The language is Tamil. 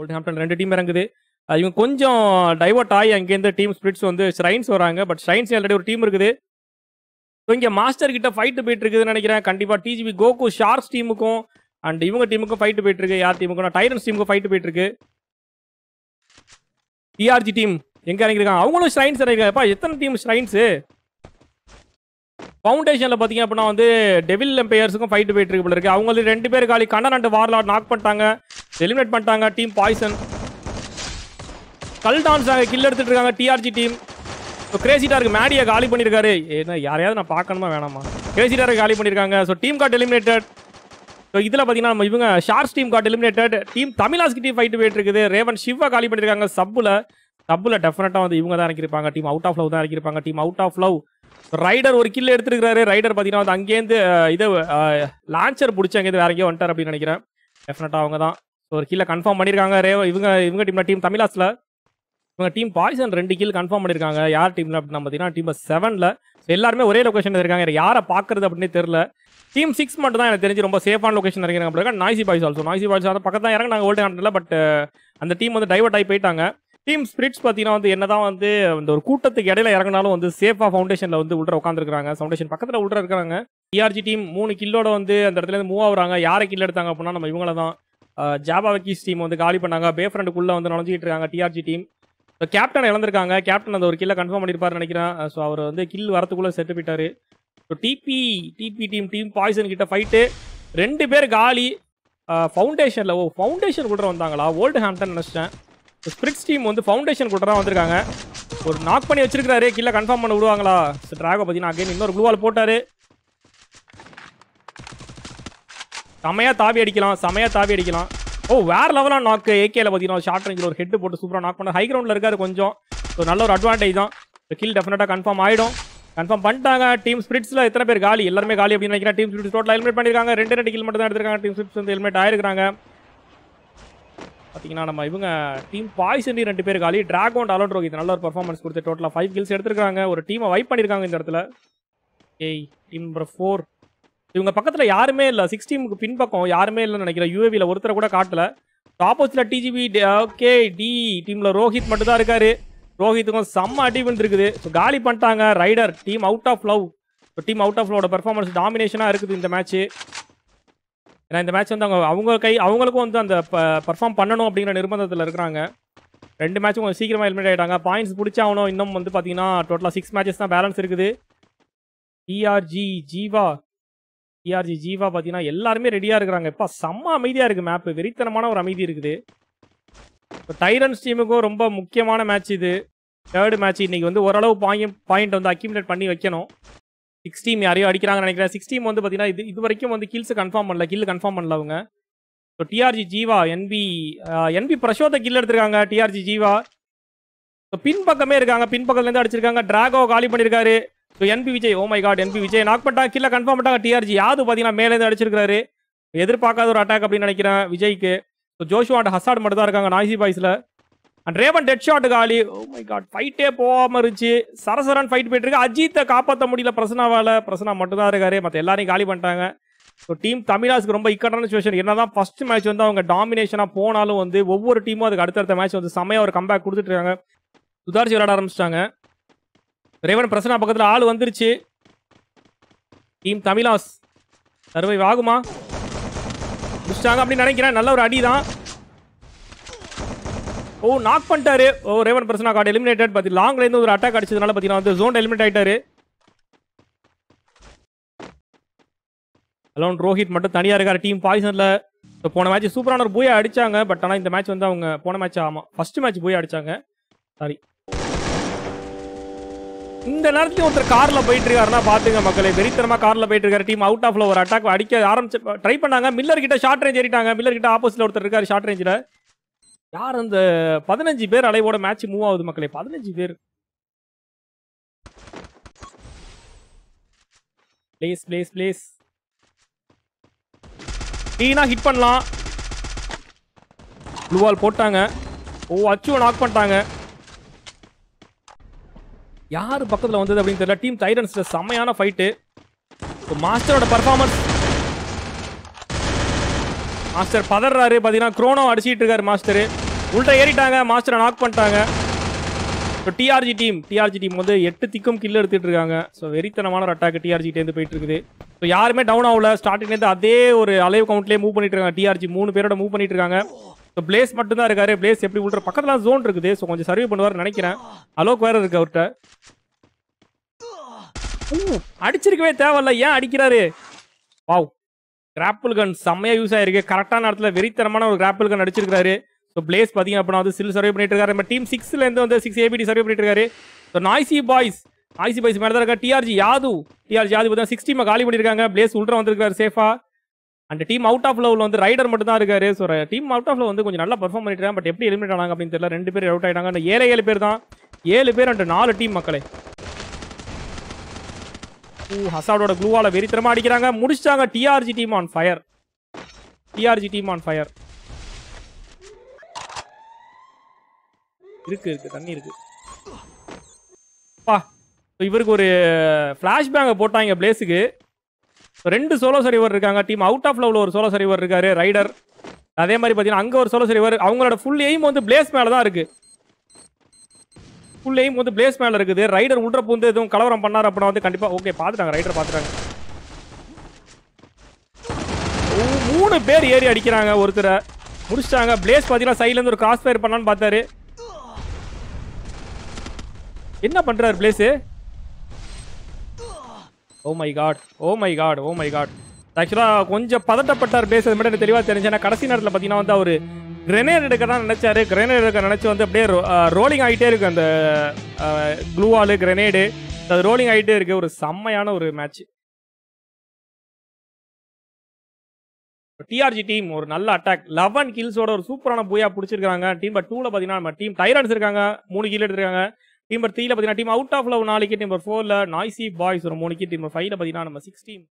ஓல்ட்ஹாம்டன் ரெண்டு டீம் இறங்குது இவங்க கொஞ்சம் டைவர்ட் ஆகி அங்கேருந்து டீம் ஸ்பிரிட்ஸ் வந்து ஸ்ரைன்ஸ் வராங்க பட் ஸ்ரைன்ஸ் ஆல்ரெடி ஒரு டீம் இருக்குது ஸோ இங்கே மாஸ்டர் கிட்ட ஃபைட்டு போயிட்டு இருக்குதுன்னு நினைக்கிறேன் கண்டிப்பாக டிஜிபி கோகு ஷார்ஸ் டீமுக்கும் அண்ட் இவங்க டீமுக்கும் ஃபைட்டு போயிட்டு இருக்கு யார் டீமுக்கும் டைரன்ஸ் டீமுக்கும் ஃபைட்டு போயிட்டு இருக்கு டிஆர்ஜி டீம் எங்கே இறங்கியிருக்காங்க அவங்களும் ஸ்ரைன்ஸ் இறங்கியிருக்காங்கப்பா எத்தனை டீம் ஸ்ரைன்ஸு ஃபவுண்டேஷனில் பார்த்தீங்க அப்படின்னா வந்து டெவில் எம்பையர்ஸுக்கும் ஃபைட் போயிட்டு இருக்கு போல இருக்கு அவங்க ரெண்டு பேர் காலி கண்ணன் அண்ட் வார்லாட் நாக் பண்ணிட்டாங்க எலிமினேட் பண்ணிட்டாங்க டீம் பாய்சன் கல் டான்ஸ் அங்கே கில் எடுத்துட்டு இருக்காங்க டிஆர்ஜி டீம் ஸோ கிரேசிட்டாக இருக்கு மேடியை காலி பண்ணியிருக்காரு ஏன்னா யாரையாவது நான் பார்க்கணுமா வேணாமா கிரேசிட்டாக காலி பண்ணியிருக்காங்க so team guard eliminated so இதில் பார்த்தீங்கன்னா நம்ம இவங்க ஷார்ஸ் டீம் கார்ட் எலிமினேட்டட் டீம் தமிழாஸ்க்கு டீம் ஃபைட் போயிட்டு இருக்குது ரேவன் சிவா காலி பண்ணியிருக்காங்க சப்பில் சப்பில் டெஃபினட்டாக வந்து இவங்க தான் இறக்கிருப்பாங்க டீம் அவுட் ஆஃப் லவ் தான் இறக்கிருப்பாங்க team out of love rider ஒரு கில் எடுத்துருக்காரு ரைடர் பார்த்தீங்கன்னா வந்து அங்கேருந்து இது லான்ச்சர் பிடிச்சி அங்கேருந்து வேற எங்கேயோ வந்துட்டார் அப்படின்னு நினைக்கிறேன் டெஃபினட்டாக அவங்க தான் ஸோ ஒரு கீழே கன்ஃபார்ம் பண்ணியிருக்காங்க ரே இவங்க இவங்க டீம்ல டீம் தமிழாஸில் இவங்க டீம் பாய்சன் ரெண்டு கீழ் கன்ஃபார்ம் பண்ணியிருக்காங்க யார் டீம்ல அப்படின்னா பார்த்தீங்கன்னா டீம் செவனில் எல்லாருமே ஒரே லொக்கேஷன் இருக்காங்க யாரை பார்க்குறது அப்படின்னு தெரில டீம் சிக்ஸ் மட்டும் தான் எனக்கு தெரிஞ்சு ரொம்ப சேஃபான லொக்கேஷன் இருக்கிறாங்க noisy boys also noisy boys அதை பக்கத்தான் இறங்க நாங்கள் ஓல்டு காட்டில் பட் அந்த டீம் வந்து டைவர்ட் ஆகி போயிட்டாங்க டீம் ஸ்பிரிட்ஸ் பார்த்தீங்கன்னா வந்து என்னதான் வந்து இந்த ஒரு கூட்டத்துக்கு இடையில இறங்கினாலும் வந்து சேஃபாக ஃபவுண்டேஷனில் வந்து உள்ள உட்காந்துருக்காங்க ஃபவுண்டேஷன் பக்கத்தில் உள்ள இருக்காங்க டிஆர்ஜி e டீம் மூணு கில்லோட வந்து அந்த இடத்துல இருந்து மூவ் ஆகுறாங்க யாரை கில் எடுத்தாங்க அப்படின்னா நம்ம இவங்கள தான் ஜாபா வக்கீஸ் டீம் வந்து காலி பண்ணாங்க பேஃப்ரெண்டுக்குள்ள வந்து நுழைஞ்சிட்டு இருக்காங்க டிஆர்ஜி டீம் கேப்டன் இழந்திருக்காங்க கேப்டன் அந்த ஒரு கில்லை கன்ஃபார்ம் பண்ணியிருப்பாருன்னு நினைக்கிறேன் ஸோ அவர் வந்து கில் வரத்துக்குள்ளே செட்டு போயிட்டார் so DP DP team team poison கிட்ட ஃபைட்டு ரெண்டு பேர் காலி ஃபவுண்டேஷனில் ஓ ஃபவுண்டேஷன் கூட வந்தாங்களா ஓல்டு ஹேம்டன் நினச்சிட்டேன் ஸ்பிரிட்ஸ் டீம் வந்து ஃபவுண்டேஷன் கூட தான் வந்திருக்காங்க ஒரு நாக் பண்ணி வச்சிருக்கிறாரு கீழே கன்ஃபார்ம் பண்ண விடுவாங்களா ட்ராகோ பார்த்தீங்கன்னா அகைன் இன்னொரு ப்ளூவால் போட்டார் செமையாக தாவி அடிக்கலாம் செமையாக தாவி அடிக்கலாம் ஓ வேறு லெவலாக நாக்கு ஏகேல பார்த்தீங்கன்னா ஷார்ட் ரேஞ்சில் ஒரு ஹெட் போட்டு சூப்பராக நாக் பண்ண ஹை கிரௌண்டில் இருக்காரு கொஞ்சம் ஸோ நல்ல ஒரு அட்வான்டேஜ் தான் கீழ் கில் டெஃபினட்டாக கன்ஃபார்ம் ஆகிடும் கன்ஃபார்ம் பண்ணிட்டாங்க டீம் ஸ்பிரிட்ஸில் எத்தனை பேர் காலி எல்லாருமே காலி அப்படின்னு நினைக்கிறேன் டீம் ஸ்பிரிட்ஸ் டோட்டல் ஹெல்மெட் பண்ணியிருக்காங்க ரெண்டு ரெண்டு கில் மட்டும் தான் எடுத்திருக்காங்க டீம் ஸ்பிரிட்ஸ் வந்து ஹெல்மெட் ஆயிருக்காங்க பார்த்தீங்கன்னா நம்ம இவங்க டீம் பாய்ஸ் பாய்சண்டி ரெண்டு பேர் காலி டிராகோன் அலோன் ரோஹித் நல்ல ஒரு பர்ஃபார்மன்ஸ் கொடுத்து டோட்டலாக ஃபைவ் கில்ஸ் எடுத்திருக்காங்க ஒரு டீமை வைப் பண்ணியிருக்காங்க இந்த இடத்துல ஏய் டீம் நம்பர் ஃபோர் இவங்க பக்கத்தில் யாருமே இல்லை சிக்ஸ் டீமுக்கு பின்பக்கம் யாருமே இல்லைன்னு நினைக்கிறேன் யூஏவியில் ஒருத்தரை கூட காட்டல ஆப்போசிட்டில் டிஜிபி ஓகே டி டீமில் ரோஹித் மட்டும்தான் இருக்காரு ரோஹித்துக்கும் செம்ம அடி விழுந்துருக்குது ஸோ காலி பண்ணிட்டாங்க rider team out of love team out of லவோட பர்ஃபார்மன்ஸ் டாமினேஷனாக இருக்குது இந்த மேட்ச்சு ஏன்னா இந்த மேட்ச் வந்து அவங்க அவங்க கை அவங்களுக்கும் வந்து அந்த பர்ஃபார்ம் பண்ணணும் அப்படிங்கிற நிர்பந்தத்தில் இருக்கிறாங்க ரெண்டு மேட்சும் கொஞ்சம் சீக்கிரமாக எலிமினேட் ஆகிட்டாங்க பாயிண்ட்ஸ் பிடிச்சாகணும் இன்னும் வந்து பார்த்தீங்கன்னா டோட்டலாக சிக்ஸ் மேட்சஸ் தான் பேலன்ஸ் இருக்குது TRG e Jeeva TRG Jeeva e பார்த்தீங்கன்னா எல்லாருமே ரெடியாக இருக்கிறாங்க இப்போ செம்ம அமைதியாக இருக்குது மேப்பு வெறித்தனமான ஒரு அமைதி இருக்குது இப்போ டைரன்ஸ் டீமுக்கும் ரொம்ப முக்கியமான மேட்ச் இது தேர்டு மேட்ச் இன்றைக்கி வந்து ஓரளவு பாயிண்ட் பாயிண்ட் வந்து அக்யூமிலேட் பண்ணி வைக்கணும் சிக்ஸ்டீம் யாரையோ அடிக்கிறாங்கன்னு நினைக்கிறேன் டீம் வந்து பார்த்தீங்கன்னா இது இது வரைக்கும் வந்து கில்ஸ் கன்ஃபார்ம் பண்ணல கில் கன்ஃபார்ம் பண்ணல அவங்க so TRG Jeeva NP NP பிரசோத கில் எடுத்திருக்காங்க டிஆர்ஜி ஜீவா ஸோ பின்பக்கமே இருக்காங்க பின்பக்கத்துலேருந்து அடிச்சிருக்காங்க டிராகோ காலி பண்ணியிருக்காரு so NP Vijay oh my oh god NP Vijay knock பண்ணிட்டாங்க கில்ல கன்ஃபார்ம் பண்ணிட்டாங்க டிஆர்ஜி யாது பார்த்தீங்கன்னா மேலேருந்து அடிச்சிருக்காரு எதிர்பார்க்காத ஒரு அட்டாக் அப்படின்னு நினைக்கிறேன் விஜய்க்கு ஸோ ஜோஷுவாண்ட் ஹசாட் மட்டும் தான் இருக்காங்க நாய்சி பாய்ஸில் அண்ட் ரேவன் டெட் ஷாட் காலி ஓ மை காட் ஃபைட்டே போகாம இருந்துச்சு சரசரன் ஃபைட் போயிட்டு இருக்கு அஜித்தை காப்பாற்ற முடியல பிரசனாவால பிரசனா மட்டும்தான் இருக்காரு மற்ற எல்லாரையும் காலி பண்ணிட்டாங்க ஸோ டீம் தமிழாஸ்க்கு ரொம்ப இக்கட்டான சுச்சுவேஷன் என்ன தான் ஃபர்ஸ்ட் மேட்ச் வந்து அவங்க டாமினேஷனாக போனாலும் வந்து ஒவ்வொரு டீமும் அதுக்கு அடுத்தடுத்த மேட்ச் வந்து செமையாக ஒரு கம்பேக் கொடுத்துட்டு இருக்காங்க சுதாரிச்சு விளையாட ஆரம்பிச்சிட்டாங்க ரேவன் பிரசனா பக்கத்தில் ஆள் வந்துருச்சு டீம் தமிழாஸ் சர்வை ஆகுமா முடிச்சிட்டாங்க அப்படின்னு நினைக்கிறேன் நல்ல ஒரு அடி தான் ஓ நாக் பண்ணிட்டாரு ஓ ரேவன் பர்சனா கார்டு எலிமினேட் பார்த்து லாங்ல இருந்து ஒரு அட்டாக் அடிச்சதுனால பாத்தீங்கன்னா வந்து ஜோன் எலிமினேட் ஆயிட்டாரு அலோன் ரோஹித் மட்டும் தனியாக இருக்காரு டீம் பாய்சனில் இப்போ போன மேட்ச் சூப்பரான ஒரு பூயா அடிச்சாங்க பட் ஆனால் இந்த மேட்ச் வந்து அவங்க போன மேட்ச் ஆமாம் ஃபர்ஸ்ட் மேட்ச் பூயா அடிச்சாங்க சாரி இந்த நேரத்தில் ஒருத்தர் காரில் போயிட்டு இருக்காருன்னா பாத்துங்க மக்களை வெறித்தனமா காரில் போயிட்டு இருக்காரு டீம் அவுட் ஆஃப்ல ஒரு அட்டாக் அடிக்க ஆரம்பிச்சு ட்ரை பண்ணாங்க மில்லர் கிட்ட ஷார்ட் ரேஞ்ச் ஏறிட்டாங்க மில்லர் கிட்ட ஆப்போசிட்ல ஒருத்தர் இருக்காரு ஷார்ட் ரேஞ்சில் யார் அந்த பதினஞ்சு பேர் அலைவோட மேட்ச் மூவ் ஆகுது மக்களே பதினஞ்சு பேர் பிளேஸ் பிளேஸ் பிளேஸ் க்ளீனா ஹிட் பண்ணலாம் ப்ளூவால் போட்டாங்க ஓ அச்சுவ நாக் பண்ணிட்டாங்க யார் பக்கத்தில் வந்தது அப்படின்னு தெரியல டீம் டைடன்ஸில் செம்மையான ஃபைட்டு மாஸ்டரோட பர்ஃபார்மன்ஸ் மாஸ்டர் பதறாரு பார்த்தீங்கன்னா குரோனோ அடிச்சிட்டு இருக்காரு மாஸ்டர் உள்ட ஏறிட்டாங்க மாஸ்டரை நாக் பண்ணிட்டாங்க so TRG team TRG team வந்து எட்டு திக்கும் கில் எடுத்துட்டு இருக்காங்க ஸோ வெறித்தனமான ஒரு அட்டாக் டிஆர்ஜிட்டேருந்து போயிட்டு இருக்குது ஸோ யாருமே டவுன் ஆகல ஸ்டார்டிங்லேருந்து அதே ஒரு அலைவ் கவுண்ட்லேயே மூவ் பண்ணிட்டு இருக்காங்க டிஆர்ஜி மூணு பேரோட மூவ் பண்ணிட்டு இருக்காங்க ஸோ பிளேஸ் மட்டும்தான் இருக்காரு பிளேஸ் எப்படி உள்ள பக்கத்தில் ஜோன் இருக்குது ஸோ கொஞ்சம் சர்வே பண்ணுவார் நினைக்கிறேன் அலோக் வேற இருக்கு அவர்கிட்ட அடிச்சிருக்கவே தேவையில்ல ஏன் அடிக்கிறாரு வாவ் கிராப்பிள் கன் செம்மையாக யூஸ் ஆயிருக்கு கரெக்டான இடத்துல வெறித்தனமான ஒரு கிராப்பிள் கன் அடிச்சிருக்காரு ஸோ பிளேஸ் பார்த்தீங்க அப்படின்னா வந்து சில் சர்வே பண்ணிட்டு இருக்காரு நம்ம டீம் சிக்ஸ்லேருந்து வந்து சிக்ஸ் ஏபிடி சர்வே பண்ணிட்டு இருக்காரு so noisy boys noisy boys மேலே தான் இருக்கா டிஆர்ஜி யாது டிஆர்ஜி யாது பார்த்தா சிக்ஸ் டீமை காலி பண்ணியிருக்காங்க பிளேஸ் உள்ள வந்திருக்காரு சேஃபா அண்ட் டீம் அவுட் ஆஃப் லெவலில் வந்து ரைடர் மட்டும் தான் இருக்காரு ஸோ டீம் அவுட் ஆஃப் வந்து கொஞ்சம் நல்லா பர்ஃபார்ம் பண்ணிட்டு பட் எப்படி எலிமினேட் ஆனாங்க அப்படின்னு தெரியல ரெண்டு பேர் அவுட் ஆகிட்டாங்க அந்த ஏழை ஏழு பேர் தான் ஏழு பேர் அண்ட் நாலு டீம் மக்களே ஹசாடோட க்ளூவால வெறித்தனமா அடிக்கிறாங்க முடிச்சிட்டாங்க TRG team on fire TRG team on fire இருக்கு இருக்கு தண்ணி இருக்கு பா இவருக்கு ஒரு ஃப்ளாஷ்பேங்கை போட்டாங்க பிளேஸுக்கு ரெண்டு சோலோ சரிவர் இருக்காங்க டீம் அவுட் ஆஃப் லெவலில் ஒரு சோலோ சரிவர் இருக்காரு ரைடர் அதே மாதிரி பார்த்தீங்கன்னா அங்கே ஒரு சோலோ சரிவர் அவங்களோட ஃபுல் எய்ம் வந்து பிளேஸ் மேலே தான் இருக்குது ஃபுல்லையும் வந்து பிளேஸ் மேல இருக்குது ரைடர் உள்ள பூந்து எதுவும் கலவரம் பண்ணார் அப்படின்னா வந்து கண்டிப்பா ஓகே பாத்துட்டாங்க ரைடர் பாத்துட்டாங்க மூணு பேர் ஏறி அடிக்கிறாங்க ஒருத்தரை முடிச்சிட்டாங்க பிளேஸ் பார்த்தீங்கன்னா சைட்லேருந்து ஒரு கிராஸ் ஃபயர் பண்ணான்னு பார்த்தாரு என்ன பண்றாரு blaze oh my god oh my god oh my god ஆக்சுவலாக கொஞ்சம் பதட்டப்பட்டார் பிளேஸ் அது மட்டும் எனக்கு தெளிவாக தெரிஞ்சு ஏன்னா கடைசி நேரத்தில் பார்த்தீங்கன்னா வந்து அவர் கிரெனேட் தான் நினச்சாரு கிரெனேட் எடுக்க நினச்சி வந்து அப்படியே ரோலிங் ஆகிட்டே இருக்குது அந்த க்ளூவாலு கிரெனேடு அது ரோலிங் ஆகிட்டே இருக்குது ஒரு செம்மையான ஒரு மேட்ச் டிஆர்ஜி டீம் ஒரு நல்ல அட்டாக் லெவன் கில்ஸோட ஒரு சூப்பரான பூயா பிடிச்சிருக்காங்க டீம் பர் டூவில் பார்த்தீங்கன்னா நம்ம டீம் டைரன்ஸ் இருக்காங்க மூணு கீழே எடுத்திருக்காங்க டீம் பர் த்ரீல பார்த்தீங்கன்னா டீம் அவுட் ஆஃப் லவ் நாளைக்கு டீம் பர் ஃபோரில் நாய்ஸி பாய்ஸ் ஒரு மூணு டீம் ஃபைவ்ல பார்த்தீங்கன்னா நம்ம சிக்ஸ் டீம்